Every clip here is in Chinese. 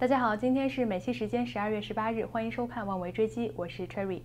大家好，今天是美西时间十二月十八日，欢迎收看《万维追击》，我是 Cherry。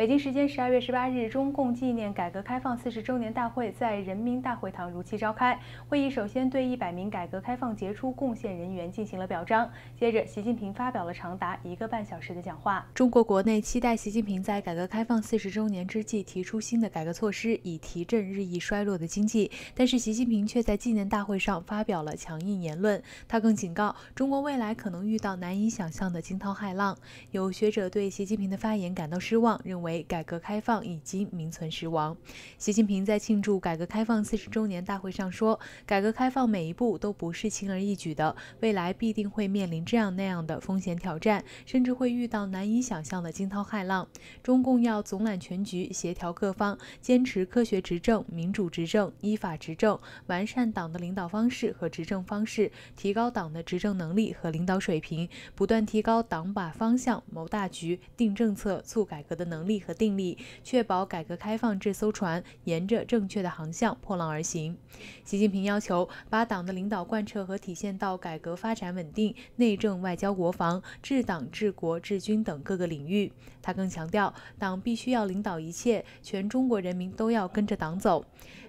北京时间十二月十八日，中共纪念改革开放四十周年大会在人民大会堂如期召开。会议首先对一百名改革开放杰出贡献人员进行了表彰。接着，习近平发表了长达一个半小时的讲话。中国国内期待习近平在改革开放四十周年之际提出新的改革措施，以提振日益衰落的经济。但是，习近平却在纪念大会上发表了强硬言论。他更警告中国未来可能遇到难以想象的惊涛骇浪。有学者对习近平的发言感到失望，认为。为改革开放已经名存实亡。习近平在庆祝改革开放四十周年大会上说：“改革开放每一步都不是轻而易举的，未来必定会面临这样那样的风险挑战，甚至会遇到难以想象的惊涛骇浪。中共要总揽全局，协调各方，坚持科学执政、民主执政、依法执政，完善党的领导方式和执政方式，提高党的执政能力和领导水平，不断提高党把方向、谋大局、定政策、促改革的能力。”力和定力，确保改革开放这艘船沿着正确的航向破浪而行。习近平要求把党的领导贯彻和体现到改革发展稳定、内政外交国防、治党治国治军等各个领域。他更强调，党必须要领导一切，全中国人民都要跟着党走。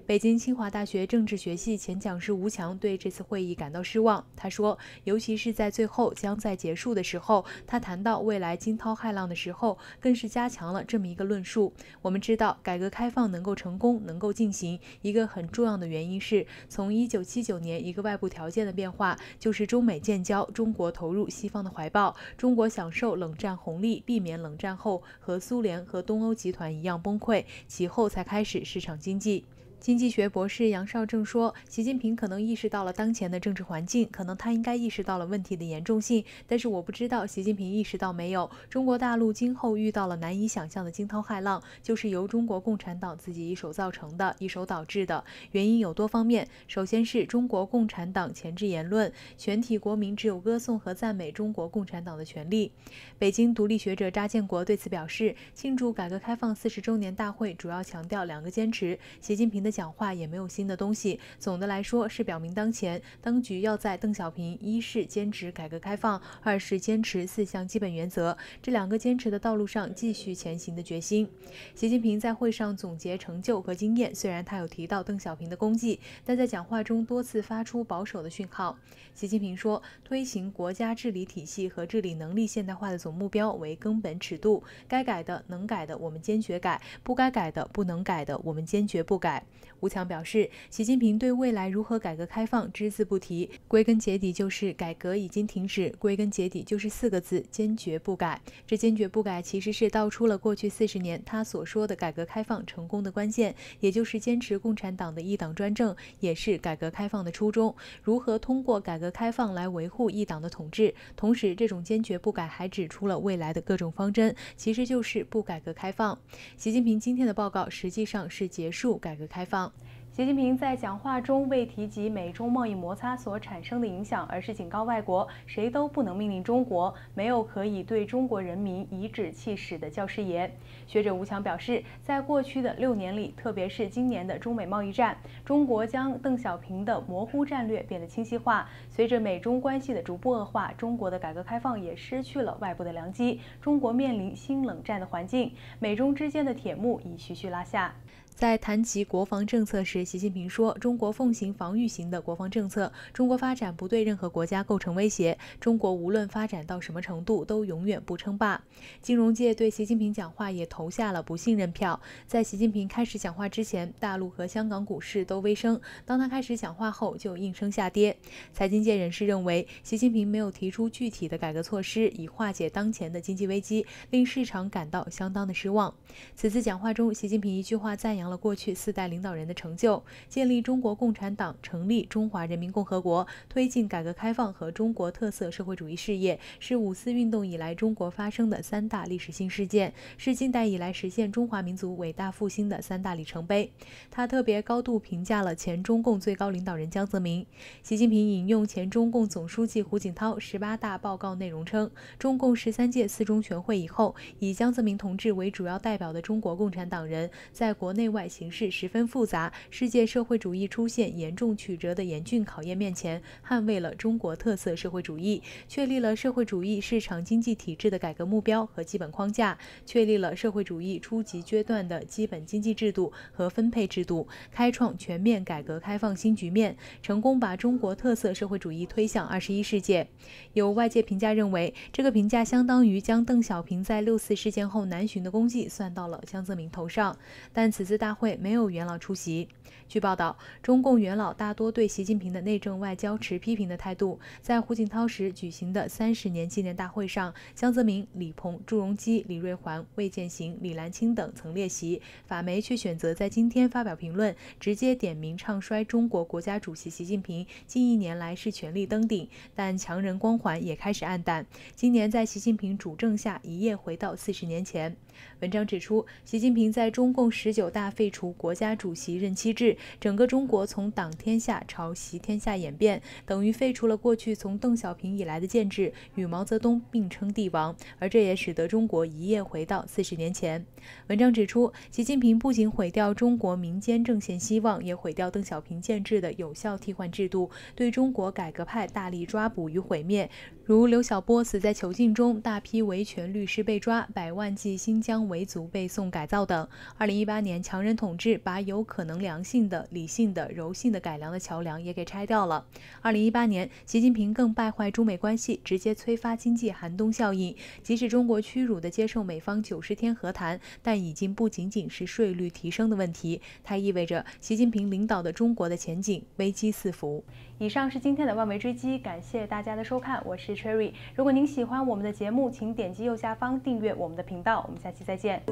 北京清华大学政治学系前讲师吴强对这次会议感到失望。他说：“尤其是在最后将在结束的时候，他谈到未来惊涛骇浪的时候，更是加强了这么一个论述。我们知道，改革开放能够成功、能够进行，一个很重要的原因是从一九七九年一个外部条件的变化，就是中美建交，中国投入西方的怀抱，中国享受冷战红利，避免冷战后和苏联和东欧集团一样崩溃，其后才开始市场经济。”经济学博士杨绍正说：“习近平可能意识到了当前的政治环境，可能他应该意识到了问题的严重性，但是我不知道习近平意识到没有。中国大陆今后遇到了难以想象的惊涛骇浪，就是由中国共产党自己一手造成的、一手导致的。原因有多方面，首先是中国共产党前置言论，全体国民只有歌颂和赞美中国共产党的权利。”北京独立学者查建国对此表示：“庆祝改革开放四十周年大会主要强调两个坚持，习近平的。”讲话也没有新的东西，总的来说是表明当前当局要在邓小平一是坚持改革开放，二是坚持四项基本原则这两个坚持的道路上继续前行的决心。习近平在会上总结成就和经验，虽然他有提到邓小平的功绩，但在讲话中多次发出保守的讯号。习近平说，推行国家治理体系和治理能力现代化的总目标为根本尺度，该改的能改的我们坚决改，不该改的不能改的我们坚决不改。吴强表示，习近平对未来如何改革开放只字不提，归根结底就是改革已经停止，归根结底就是四个字：坚决不改。这坚决不改其实是道出了过去四十年他所说的改革开放成功的关键，也就是坚持共产党的一党专政，也是改革开放的初衷。如何通过改革开放来维护一党的统治？同时，这种坚决不改还指出了未来的各种方针，其实就是不改革开放。习近平今天的报告实际上是结束改革开放。方。习近平在讲话中未提及美中贸易摩擦所产生的影响，而是警告外国谁都不能命令中国，没有可以对中国人民颐指气使的“教师爷”。学者吴强表示，在过去的六年里，特别是今年的中美贸易战，中国将邓小平的模糊战略变得清晰化。随着美中关系的逐步恶化，中国的改革开放也失去了外部的良机。中国面临新冷战的环境，美中之间的铁幕已徐徐拉下。在谈及国防政策时，习近平说：“中国奉行防御型的国防政策，中国发展不对任何国家构成威胁。中国无论发展到什么程度，都永远不称霸。”金融界对习近平讲话也投下了不信任票。在习近平开始讲话之前，大陆和香港股市都微升；当他开始讲话后，就应声下跌。财经界人士认为，习近平没有提出具体的改革措施以化解当前的经济危机，令市场感到相当的失望。此次讲话中，习近平一句话赞扬了过去四代领导人的成就。建立中国共产党、成立中华人民共和国、推进改革开放和中国特色社会主义事业，是五四运动以来中国发生的三大历史性事件，是近代以来实现中华民族伟大复兴的三大里程碑。他特别高度评价了前中共最高领导人江泽民。习近平引用前中共总书记胡锦涛十八大报告内容称：“中共十三届四中全会以后，以江泽民同志为主要代表的中国共产党人，在国内外形势十分复杂。”世界社会主义出现严重曲折的严峻考验面前，捍卫了中国特色社会主义，确立了社会主义市场经济体制的改革目标和基本框架，确立了社会主义初级阶段的基本经济制度和分配制度，开创全面改革开放新局面，成功把中国特色社会主义推向二十一世纪。有外界评价认为，这个评价相当于将邓小平在六四事件后南巡的功绩算到了江泽民头上。但此次大会没有元老出席。据报道，中共元老大多对习近平的内政外交持批评的态度。在胡锦涛时举行的三十年纪念大会上，江泽民、李鹏、朱镕基、李瑞环、魏建行、李岚清等曾列席。法媒却选择在今天发表评论，直接点名唱衰中国国家主席习近平。近一年来是权力登顶，但强人光环也开始暗淡。今年在习近平主政下，一夜回到四十年前。文章指出，习近平在中共十九大废除国家主席任期制，整个中国从党天下朝习天下演变，等于废除了过去从邓小平以来的建制，与毛泽东并称帝王，而这也使得中国一夜回到四十年前。文章指出，习近平不仅毁掉中国民间政宪希望，也毁掉邓小平建制的有效替换制度，对中国改革派大力抓捕与毁灭。如刘晓波死在囚禁中，大批维权律师被抓，百万计新疆维族被送改造等。二零一八年强人统治，把有可能良性的、理性的、柔性的改良的桥梁也给拆掉了。二零一八年，习近平更败坏中美关系，直接催发经济寒冬效应。即使中国屈辱的接受美方九十天和谈，但已经不仅仅是税率提升的问题，它意味着习近平领导的中国的前景危机四伏。以上是今天的《万维追击》，感谢大家的收看，我是 Cherry。如果您喜欢我们的节目，请点击右下方订阅我们的频道。我们下期再见。